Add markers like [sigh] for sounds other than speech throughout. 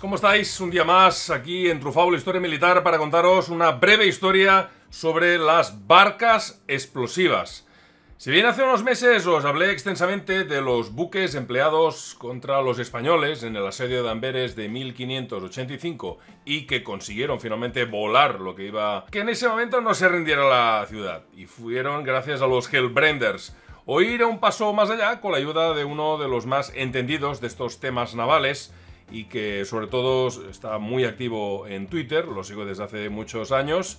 ¿cómo estáis? Un día más aquí en Trufable Historia Militar para contaros una breve historia sobre las barcas explosivas. Si bien hace unos meses os hablé extensamente de los buques empleados contra los españoles en el asedio de Amberes de 1585 y que consiguieron finalmente volar lo que iba... que en ese momento no se rindiera la ciudad y fueron gracias a los Hellbrenders. O ir un paso más allá con la ayuda de uno de los más entendidos de estos temas navales, y que sobre todo está muy activo en Twitter, lo sigo desde hace muchos años,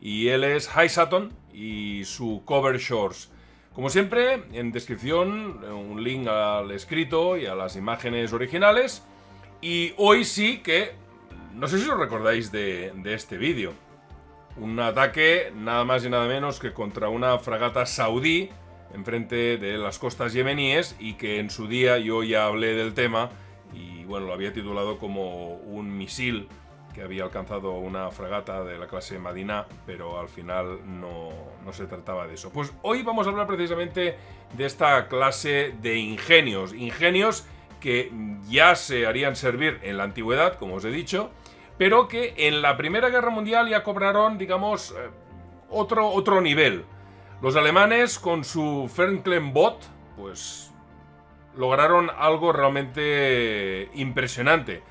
y él es High Saturn y su Cover Shorts. Como siempre, en descripción un link al escrito y a las imágenes originales. Y hoy sí que, no sé si os recordáis de, de este vídeo, un ataque nada más y nada menos que contra una fragata saudí enfrente de las costas yemeníes y que en su día yo ya hablé del tema y bueno, lo había titulado como un misil que había alcanzado una fragata de la clase Madina, pero al final no, se trataba de eso. Pues hoy vamos a hablar precisamente de esta clase de ingenios, ingenios que ya se harían servir en la antigüedad, como os he dicho, pero que en la Primera Guerra Mundial ya cobraron, digamos, eh, otro, otro nivel. Los alemanes con su Bot, pues lograron algo realmente impresionante.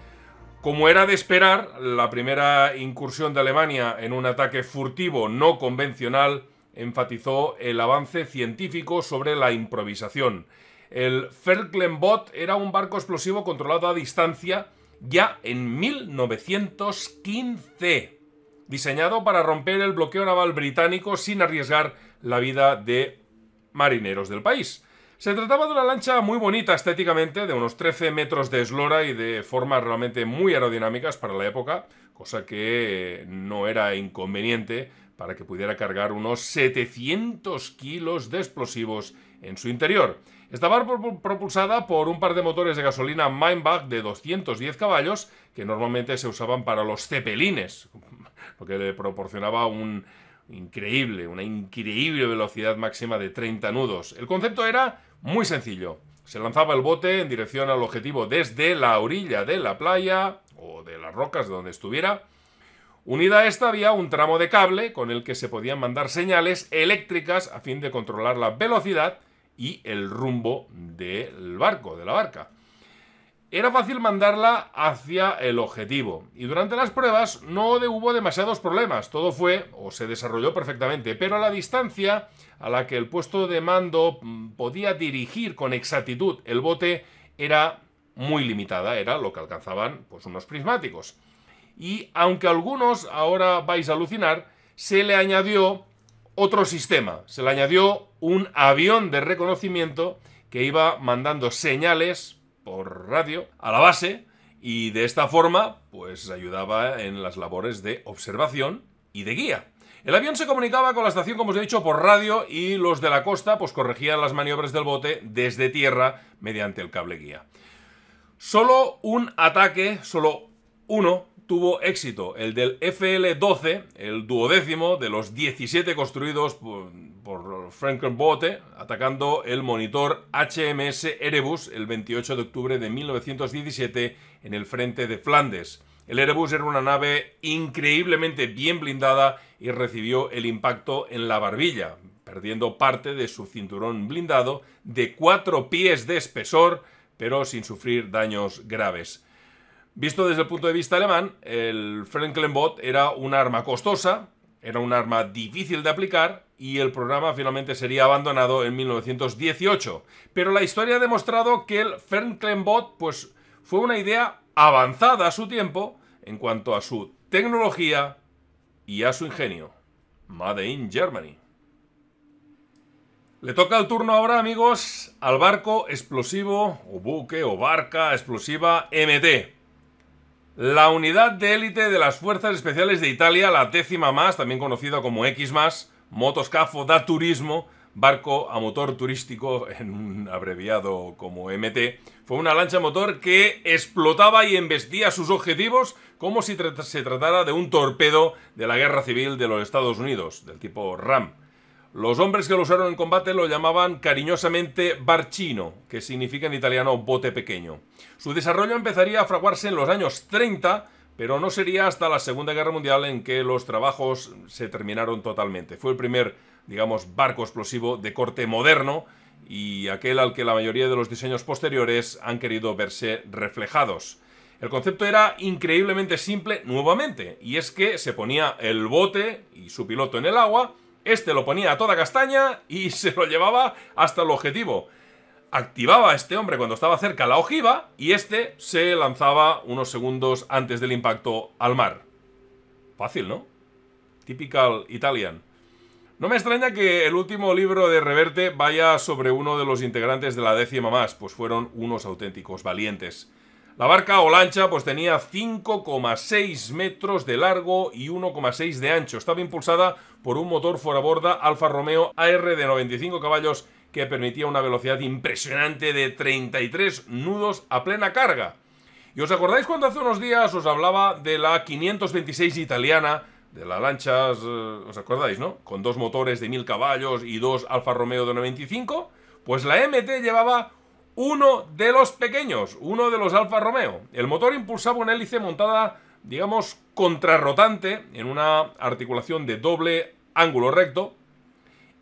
Como era de esperar, la primera incursión de Alemania en un ataque furtivo no convencional enfatizó el avance científico sobre la improvisación. El Ferklenbot era un barco explosivo controlado a distancia ya en 1915, diseñado para romper el bloqueo naval británico sin arriesgar la vida de marineros del país. Se trataba de una lancha muy bonita estéticamente, de unos 13 metros de eslora y de formas realmente muy aerodinámicas para la época, cosa que eh, no era inconveniente para que pudiera cargar unos 700 kilos de explosivos en su interior. Estaba propulsada por un par de motores de gasolina Meinbach de 210 caballos que normalmente se usaban para los cepelines, [laughs] lo que le proporcionaba un Increíble, una increíble velocidad máxima de 30 nudos. El concepto era muy sencillo. Se lanzaba el bote en dirección al objetivo desde la orilla de la playa o de las rocas de donde estuviera. Unida a esta había un tramo de cable con el que se podían mandar señales eléctricas a fin de controlar la velocidad y el rumbo del barco, de la barca era fácil mandarla hacia el objetivo. Y durante las pruebas no hubo demasiados problemas, todo fue o se desarrolló perfectamente, pero la distancia a la que el puesto de mando mm, podía dirigir con exactitud el bote era muy limitada, era lo que alcanzaban pues, unos prismáticos. Y aunque algunos ahora vais a alucinar, se le añadió otro sistema, se le añadió un avión de reconocimiento que iba mandando señales por radio a la base y de esta forma pues ayudaba en las labores de observación y de guía. El avión se comunicaba con la estación, como os he dicho, por radio y los de la costa pues corregían las maniobras del bote desde tierra mediante el cable guía. Solo un ataque, solo uno, tuvo éxito, el del FL-12, el duodécimo de los 17 construidos por... Pues, Franklin atacando el monitor HMS Erebus el 28 de octubre de 1917 en el frente de Flandes. El Erebus era una nave increíblemente bien blindada y recibió el impacto en la barbilla, perdiendo parte de su cinturón blindado de cuatro pies de espesor, pero sin sufrir daños graves. Visto desde el punto de vista alemán, el Franklin Bot era un arma costosa, era un arma difícil de aplicar y el programa finalmente sería abandonado en 1918. Pero la historia ha demostrado que el Fernklenbot pues, fue una idea avanzada a su tiempo en cuanto a su tecnología y a su ingenio. Made in Germany. Le toca el turno ahora, amigos, al barco explosivo, o buque, o barca explosiva MT. La unidad de élite de las Fuerzas Especiales de Italia, la décima más, también conocida como X más, motoscafo da turismo, barco a motor turístico, en un abreviado como MT, fue una lancha motor que explotaba y embestía sus objetivos como si se tratara de un torpedo de la guerra civil de los Estados Unidos, del tipo RAM. Los hombres que lo usaron en combate lo llamaban cariñosamente barchino, que significa en italiano bote pequeño. Su desarrollo empezaría a fraguarse en los años 30, pero no sería hasta la Segunda Guerra Mundial en que los trabajos se terminaron totalmente. Fue el primer, digamos, barco explosivo de corte moderno y aquel al que la mayoría de los diseños posteriores han querido verse reflejados. El concepto era increíblemente simple nuevamente, y es que se ponía el bote y su piloto en el agua, este lo ponía a toda castaña y [laughs] se lo llevaba hasta el objetivo. Activaba a este hombre cuando estaba cerca la ojiva y este se lanzaba unos segundos antes del impacto al mar. Fácil, ¿no? Typical Italian. No me extraña que el último libro de Reverte vaya sobre uno de los integrantes de la décima más, pues fueron unos auténticos valientes. La barca o lancha pues tenía 5,6 metros de largo y 1,6 de ancho. Estaba impulsada por un motor fuera borda Alfa Romeo AR de 95 caballos que permitía una velocidad impresionante de 33 nudos a plena carga. ¿Y os acordáis cuando hace unos días os hablaba de la 526 italiana, de la lanchas, eh, os acordáis, ¿no? Con dos motores de 1000 caballos y dos Alfa Romeo de 95? Pues la MT llevaba uno de los pequeños, uno de los Alfa Romeo. El motor impulsaba una hélice montada, digamos, contrarrotante en una articulación de doble ángulo recto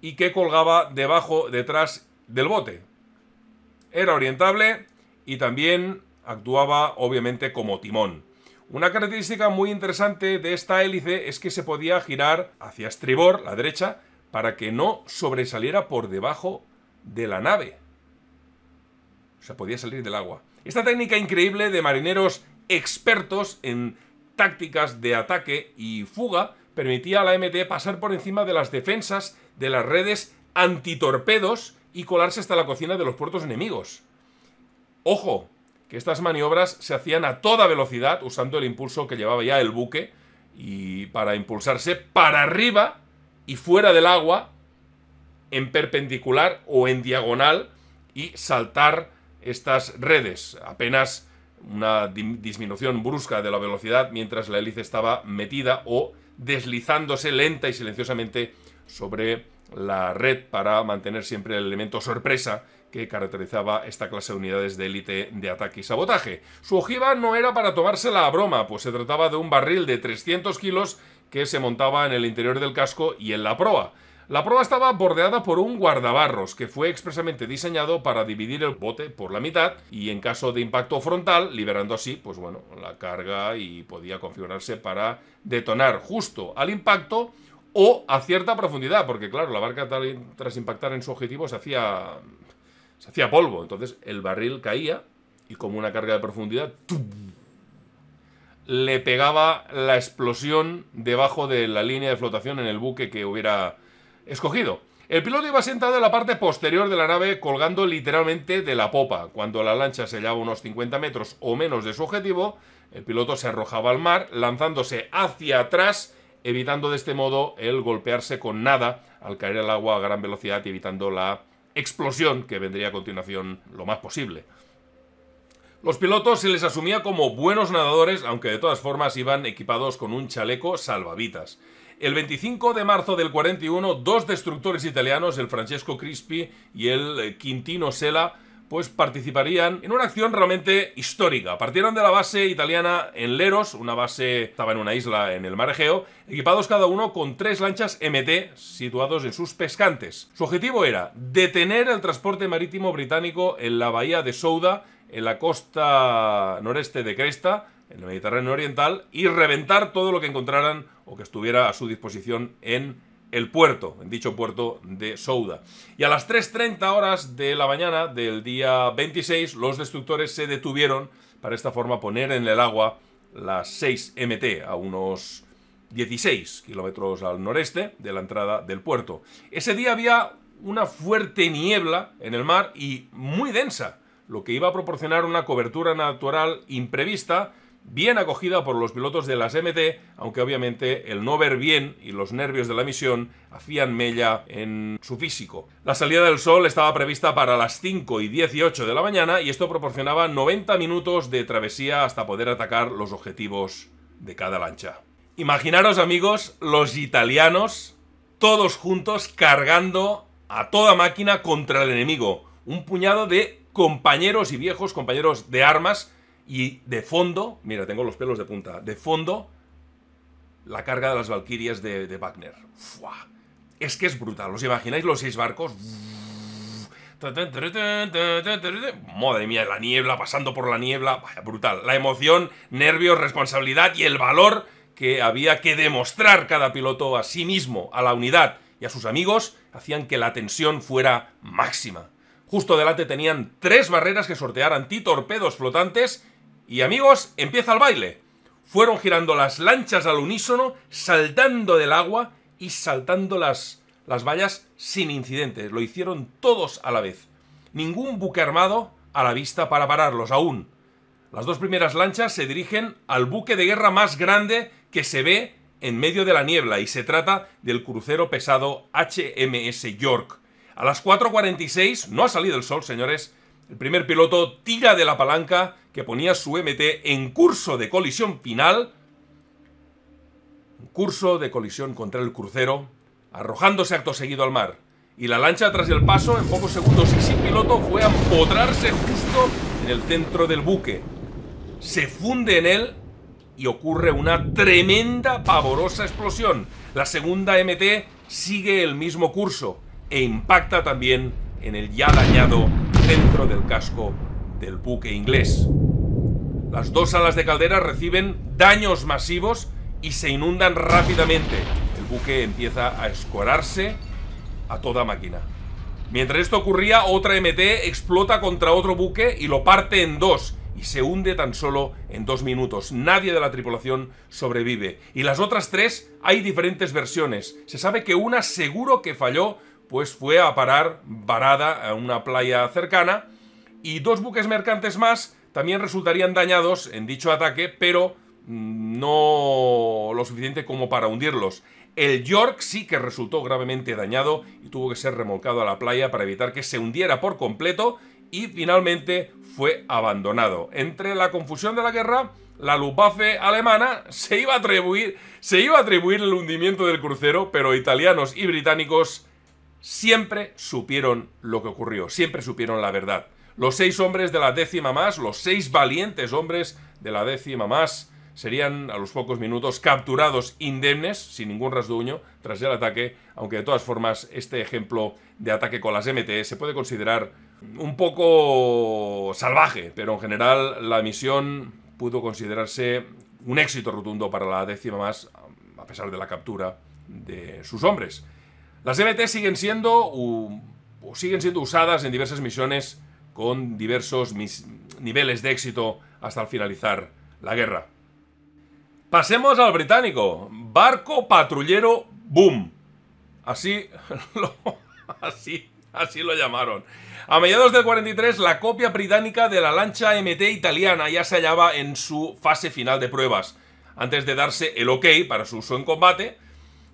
y que colgaba debajo, detrás del bote. Era orientable y también actuaba obviamente como timón. Una característica muy interesante de esta hélice es que se podía girar hacia estribor, la derecha, para que no sobresaliera por debajo de la nave. O sea, podía salir del agua. Esta técnica increíble de marineros expertos en tácticas de ataque y fuga permitía a la MT pasar por encima de las defensas de las redes antitorpedos y colarse hasta la cocina de los puertos enemigos. Ojo, que estas maniobras se hacían a toda velocidad usando el impulso que llevaba ya el buque y para impulsarse para arriba y fuera del agua en perpendicular o en diagonal y saltar estas redes, apenas una disminución brusca de la velocidad mientras la hélice estaba metida o deslizándose lenta y silenciosamente sobre la red para mantener siempre el elemento sorpresa que caracterizaba esta clase de unidades de élite de ataque y sabotaje. Su ojiva no era para tomársela a broma, pues se trataba de un barril de 300 kilos que se montaba en el interior del casco y en la proa. La prueba estaba bordeada por un guardabarros que fue expresamente diseñado para dividir el bote por la mitad y en caso de impacto frontal, liberando así, pues bueno, la carga y podía configurarse para detonar justo al impacto o a cierta profundidad, porque claro, la barca tras impactar en su objetivo se hacía se hacía polvo, entonces el barril caía y como una carga de profundidad le pegaba la explosión debajo de la línea de flotación en el buque que hubiera escogido. El piloto iba sentado en la parte posterior de la nave colgando literalmente de la popa. Cuando la lancha se hallaba unos 50 metros o menos de su objetivo, el piloto se arrojaba al mar, lanzándose hacia atrás, evitando de este modo el golpearse con nada al caer al agua a gran velocidad y evitando la explosión que vendría a continuación lo más posible. Los pilotos se les asumía como buenos nadadores, aunque de todas formas iban equipados con un chaleco salvavitas. El 25 de marzo del 41, dos destructores italianos, el Francesco Crispi y el eh, Quintino Sella, pues participarían en una acción realmente histórica. Partieron de la base italiana en Leros, una base estaba en una isla en el mar Egeo, equipados cada uno con tres lanchas MT situados en sus pescantes. Su objetivo era detener el transporte marítimo británico en la bahía de Souda, en la costa noreste de Cresta, en el Mediterráneo Oriental y reventar todo lo que encontraran o que estuviera a su disposición en el puerto, en dicho puerto de Souda. Y a las 3.30 horas de la mañana del día 26, los destructores se detuvieron para esta forma poner en el agua las 6 MT a unos 16 kilómetros al noreste de la entrada del puerto. Ese día había una fuerte niebla en el mar y muy densa, lo que iba a proporcionar una cobertura natural imprevista bien acogida por los pilotos de las MT, aunque obviamente el no ver bien y los nervios de la misión hacían mella en su físico. La salida del sol estaba prevista para las 5 y 18 de la mañana y esto proporcionaba 90 minutos de travesía hasta poder atacar los objetivos de cada lancha. Imaginaros amigos, los italianos todos juntos cargando a toda máquina contra el enemigo. Un puñado de compañeros y viejos compañeros de armas y de fondo, mira, tengo los pelos de punta, de fondo, la carga de las Valkyrias de, Wagner. Es que es brutal. ¿Os imagináis los seis barcos? Madre mía, la niebla, pasando por la niebla. Vaya, brutal. La emoción, nervios, responsabilidad y el valor que había que demostrar cada piloto a sí mismo, a la unidad y a sus amigos, hacían que la tensión fuera máxima. Justo delante tenían tres barreras que sortear torpedos flotantes y amigos, empieza el baile. Fueron girando las lanchas al unísono, saltando del agua y saltando las, las vallas sin incidentes. Lo hicieron todos a la vez. Ningún buque armado a la vista para pararlos aún. Las dos primeras lanchas se dirigen al buque de guerra más grande que se ve en medio de la niebla y se trata del crucero pesado HMS York. A las 4.46, no ha salido el sol, señores, el primer piloto tira de la palanca que ponía su MT en curso de colisión final, en curso de colisión contra el crucero, arrojándose acto seguido al mar. Y la lancha tras el paso, en pocos segundos y sin piloto, fue a empotrarse justo en el centro del buque. Se funde en él y ocurre una tremenda, pavorosa explosión. La segunda MT sigue el mismo curso e impacta también en el ya dañado centro del casco del buque inglés. Las dos alas de caldera reciben daños masivos y se inundan rápidamente. El buque empieza a escorarse a toda máquina. Mientras esto ocurría, otra MT explota contra otro buque y lo parte en dos y se hunde tan solo en dos minutos. Nadie de la tripulación sobrevive. Y las otras tres hay diferentes versiones. Se sabe que una seguro que falló, pues fue a parar varada a una playa cercana y dos buques mercantes más también resultarían dañados en dicho ataque, pero mm, no lo suficiente como para hundirlos. El York sí que resultó gravemente dañado y tuvo que ser remolcado a la playa para evitar que se hundiera por completo y finalmente fue abandonado. Entre la confusión de la guerra, la lupafe alemana se iba a atribuir, se iba a atribuir el hundimiento del crucero, pero italianos y británicos siempre supieron lo que ocurrió, siempre supieron la verdad. Los seis hombres de la décima más, los seis valientes hombres de la décima más, serían a los pocos minutos capturados indemnes, sin ningún rasduño, tras el ataque, aunque de todas formas este ejemplo de ataque con las MT se puede considerar un poco salvaje, pero en general la misión pudo considerarse un éxito rotundo para la décima más, a pesar de la captura de sus hombres. Las MT siguen siendo, siguen siendo usadas en diversas misiones con diversos niveles de éxito hasta el finalizar la guerra. Pasemos al británico. Barco patrullero Boom. Así [laughs] así, así lo llamaron. A mediados del 43, la copia británica de la lancha MT italiana ya se hallaba en su fase final de pruebas. Antes de darse el ok para su uso en combate,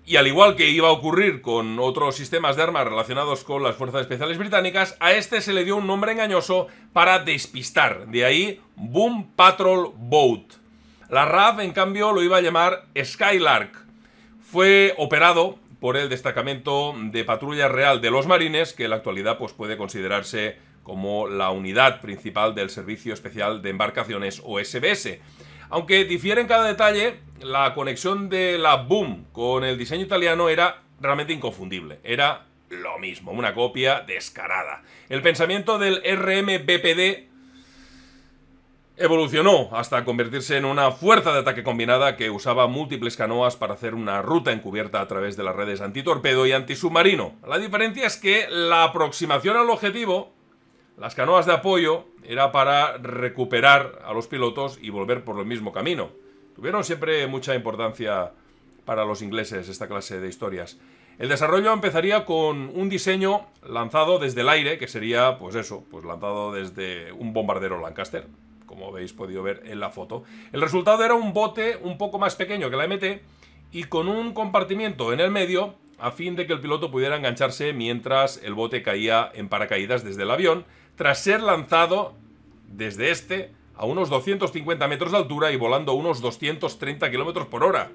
y al igual que iba a ocurrir con otros sistemas de armas relacionados con las fuerzas especiales británicas, a este se le dio un nombre engañoso para despistar. De ahí, Boom Patrol Boat. La RAF, en cambio, lo iba a llamar Skylark. Fue operado por el destacamento de patrulla real de los marines, que en la actualidad pues, puede considerarse como la unidad principal del Servicio Especial de Embarcaciones o SBS. Aunque difiere en cada detalle, la conexión de la Boom con el diseño italiano era realmente inconfundible. Era lo mismo, una copia descarada. El pensamiento del RMBPD evolucionó hasta convertirse en una fuerza de ataque combinada que usaba múltiples canoas para hacer una ruta encubierta a través de las redes antitorpedo y antisubmarino. La diferencia es que la aproximación al objetivo, las canoas de apoyo, era para recuperar a los pilotos y volver por el mismo camino. Tuvieron siempre mucha importancia para los ingleses esta clase de historias. El desarrollo empezaría con un diseño lanzado desde el aire, que sería, pues eso, pues lanzado desde un bombardero Lancaster, como habéis podido ver en la foto. El resultado era un bote un poco más pequeño que la MT y con un compartimiento en el medio a fin de que el piloto pudiera engancharse mientras el bote caía en paracaídas desde el avión, tras ser lanzado desde este a unos 250 metros de altura y volando a unos 230 kilómetros por hora.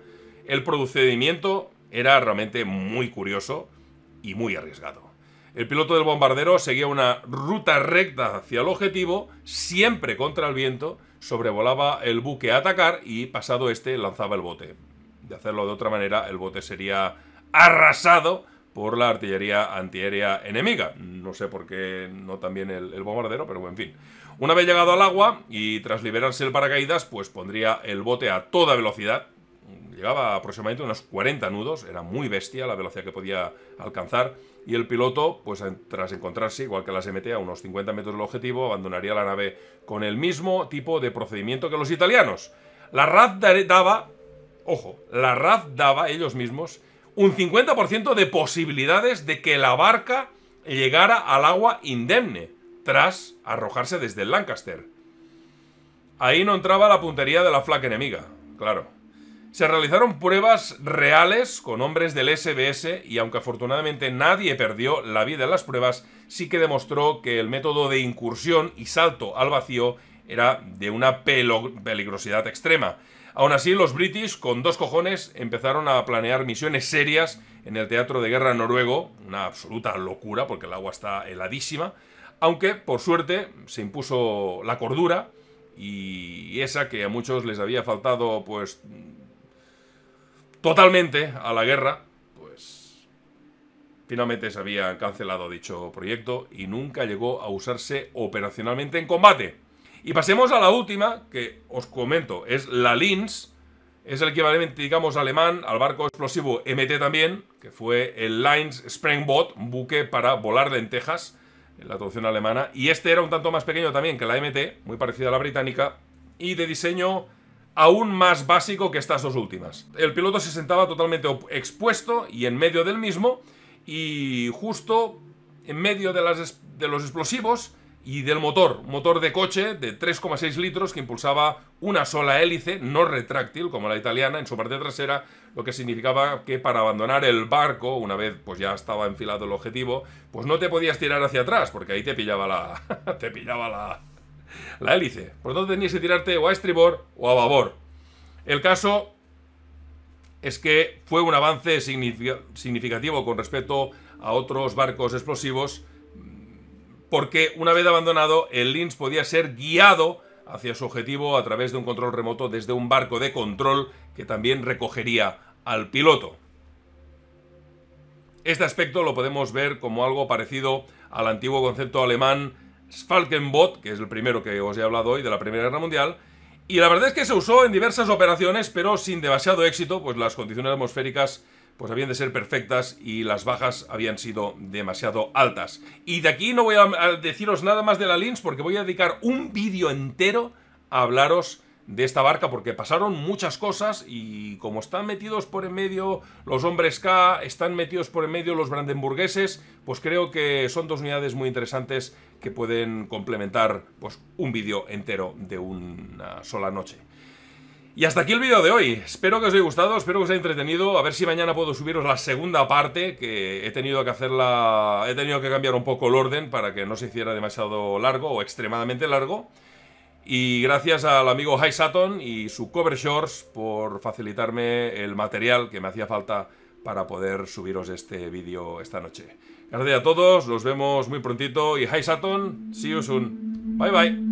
El procedimiento era realmente muy curioso y muy arriesgado. El piloto del bombardero seguía una ruta recta hacia el objetivo, siempre contra el viento, sobrevolaba el buque a atacar y pasado este lanzaba el bote. De hacerlo de otra manera, el bote sería arrasado por la artillería antiaérea enemiga. No sé por qué no también el, el bombardero, pero en fin. Una vez llegado al agua y tras liberarse el paracaídas, pues pondría el bote a toda velocidad. Llegaba aproximadamente a unos 40 nudos, era muy bestia la velocidad que podía alcanzar. Y el piloto, pues tras encontrarse, igual que la SMT, a unos 50 metros del objetivo, abandonaría la nave con el mismo tipo de procedimiento que los italianos. La RAF daba, ojo, la RAF daba ellos mismos un 50% de posibilidades de que la barca llegara al agua indemne tras arrojarse desde el Lancaster. Ahí no entraba la puntería de la flaca enemiga, claro. Se realizaron pruebas reales con hombres del SBS y aunque afortunadamente nadie perdió la vida en las pruebas, sí que demostró que el método de incursión y salto al vacío era de una peligrosidad extrema. Aún así, los british, con dos cojones, empezaron a planear misiones serias en el teatro de guerra noruego, una absoluta locura porque el agua está heladísima, aunque, por suerte, se impuso la cordura y esa que a muchos les había faltado, pues, totalmente a la guerra, pues, finalmente se había cancelado dicho proyecto y nunca llegó a usarse operacionalmente en combate. Y pasemos a la última, que os comento, es la Linz, es el equivalente, digamos, alemán al barco explosivo MT también, que fue el Linz Sprengbot, un buque para volar lentejas, la traducción alemana. Y este era un tanto más pequeño también que la MT, muy parecida a la británica, y de diseño aún más básico que estas dos últimas. El piloto se sentaba totalmente expuesto y en medio del mismo, y justo en medio de, las, de los explosivos y del motor, motor de coche de 3,6 litros que impulsaba una sola hélice, no retráctil como la italiana, en su parte trasera, lo que significaba que para abandonar el barco, una vez pues ya estaba enfilado el objetivo, pues no te podías tirar hacia atrás, porque ahí te pillaba la... [laughs] te pillaba la... la hélice. Por lo tanto tenías que tirarte o a estribor o a babor. El caso es que fue un avance significativo con respecto a otros barcos explosivos, porque una vez abandonado, el Lynx podía ser guiado hacia su objetivo a través de un control remoto desde un barco de control que también recogería al piloto. Este aspecto lo podemos ver como algo parecido al antiguo concepto alemán Falkenbot, que es el primero que os he hablado hoy de la Primera Guerra Mundial, y la verdad es que se usó en diversas operaciones, pero sin demasiado éxito, pues las condiciones atmosféricas pues habían de ser perfectas y las bajas habían sido demasiado altas. Y de aquí no voy a deciros nada más de la Lynx porque voy a dedicar un vídeo entero a hablaros de esta barca porque pasaron muchas cosas y como están metidos por en medio los hombres K, están metidos por en medio los brandenburgueses, pues creo que son dos unidades muy interesantes que pueden complementar pues, un vídeo entero de una sola noche. Y hasta aquí el vídeo de hoy. Espero que os haya gustado, espero que os haya entretenido. A ver si mañana puedo subiros la segunda parte, que he tenido que hacerla... He tenido que cambiar un poco el orden para que no se hiciera demasiado largo o extremadamente largo. Y gracias al amigo High Saturn y su Cover Shorts por facilitarme el material que me hacía falta para poder subiros este vídeo esta noche. Gracias a todos, los vemos muy prontito y High Saturn, see you soon. Bye bye.